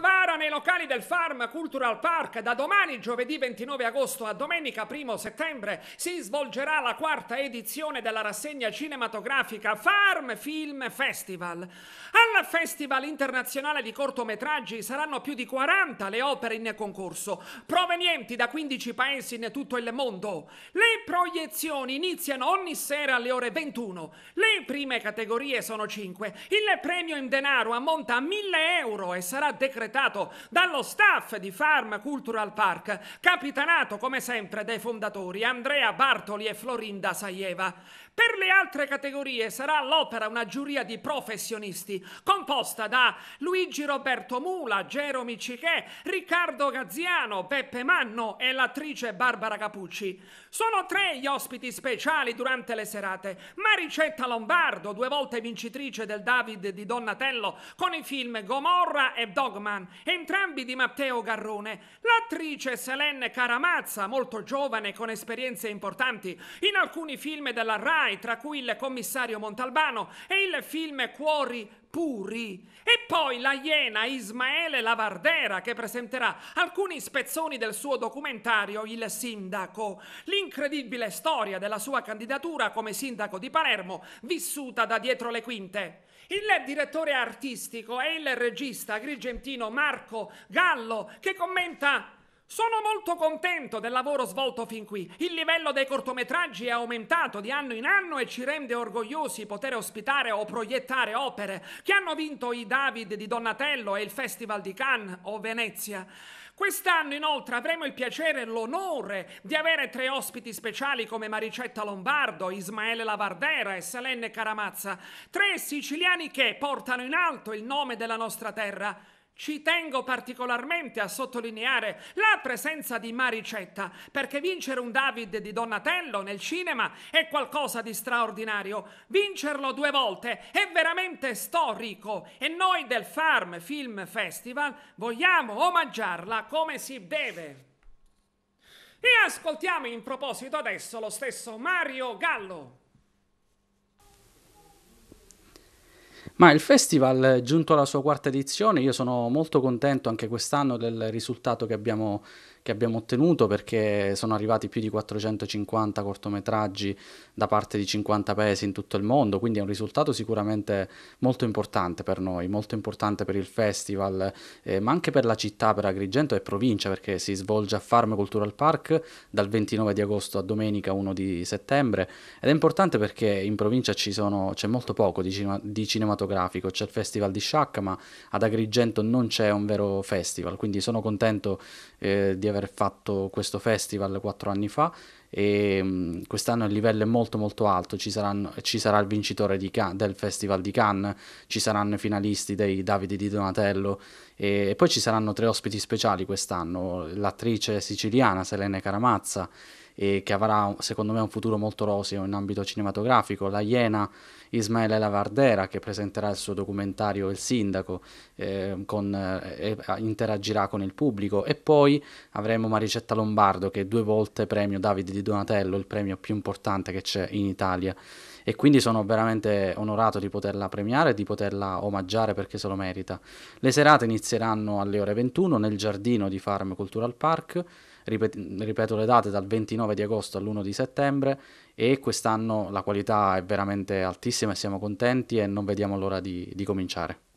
Favara nei locali del Farm Cultural Park. Da domani, giovedì 29 agosto a domenica 1 settembre, si svolgerà la quarta edizione della rassegna cinematografica Farm Film Festival. Al Festival internazionale di cortometraggi saranno più di 40 le opere in concorso, provenienti da 15 paesi in tutto il mondo. Le proiezioni iniziano ogni sera alle ore 21. Le prime categorie sono 5. Il premio in denaro ammonta a 1000 euro e sarà decretato decretato dallo staff di Farm Cultural Park, capitanato come sempre dai fondatori Andrea Bartoli e Florinda Saieva. Per le altre categorie sarà all'opera una giuria di professionisti composta da Luigi Roberto Mula, Gero Cichè, Riccardo Gazziano, Peppe Manno e l'attrice Barbara Capucci. Sono tre gli ospiti speciali durante le serate. Maricetta Lombardo, due volte vincitrice del David di Donatello con i film Gomorra e Dogma Kaufman, entrambi di Matteo Garrone, l'attrice Selene Caramazza, molto giovane con esperienze importanti in alcuni film della RAI, tra cui Il commissario Montalbano e il film Cuori puri. E poi la iena Ismaele Lavardera che presenterà alcuni spezzoni del suo documentario Il sindaco, l'incredibile storia della sua candidatura come sindaco di Palermo vissuta da dietro le quinte. Il direttore artistico e il regista agrigentino Marco Gallo che commenta sono molto contento del lavoro svolto fin qui. Il livello dei cortometraggi è aumentato di anno in anno e ci rende orgogliosi poter ospitare o proiettare opere che hanno vinto i David di Donatello e il Festival di Cannes o Venezia. Quest'anno inoltre avremo il piacere e l'onore di avere tre ospiti speciali come Maricetta Lombardo, Ismaele Lavardera e Selene Caramazza, tre siciliani che portano in alto il nome della nostra terra. Ci tengo particolarmente a sottolineare la presenza di Maricetta, perché vincere un David di Donatello nel cinema è qualcosa di straordinario. Vincerlo due volte è veramente storico e noi del Farm Film Festival vogliamo omaggiarla come si deve. E ascoltiamo in proposito adesso lo stesso Mario Gallo. Ma il festival è eh, giunto alla sua quarta edizione, io sono molto contento anche quest'anno del risultato che abbiamo, che abbiamo ottenuto perché sono arrivati più di 450 cortometraggi da parte di 50 paesi in tutto il mondo, quindi è un risultato sicuramente molto importante per noi, molto importante per il festival, eh, ma anche per la città, per Agrigento e provincia, perché si svolge a Farm Cultural Park dal 29 di agosto a domenica 1 di settembre ed è importante perché in provincia sono, c'è molto poco di, cin- di cinematografico, c'è il festival di Sciacca, ma ad Agrigento non c'è un vero festival, quindi sono contento eh, di aver fatto questo festival quattro anni fa e mm, quest'anno il livello è molto molto alto, ci, saranno, ci sarà il vincitore Can- del Festival di Cannes, ci saranno i finalisti dei Davide di Donatello e, e poi ci saranno tre ospiti speciali quest'anno, l'attrice siciliana Selene Caramazza e che avrà secondo me un futuro molto roseo in ambito cinematografico, la Iena Ismaele Lavardera che presenterà il suo documentario Il Sindaco, eh, con, eh, interagirà con il pubblico e poi avremo Maricetta Lombardo che due volte premio Davide di Donatello, il premio più importante che c'è in Italia e quindi sono veramente onorato di poterla premiare e di poterla omaggiare perché se lo merita. Le serate inizieranno alle ore 21 nel giardino di Farm Cultural Park ripet- ripeto le date, dal 29 di agosto all'1 di settembre e quest'anno la qualità è veramente altissima e siamo contenti e non vediamo l'ora di, di cominciare.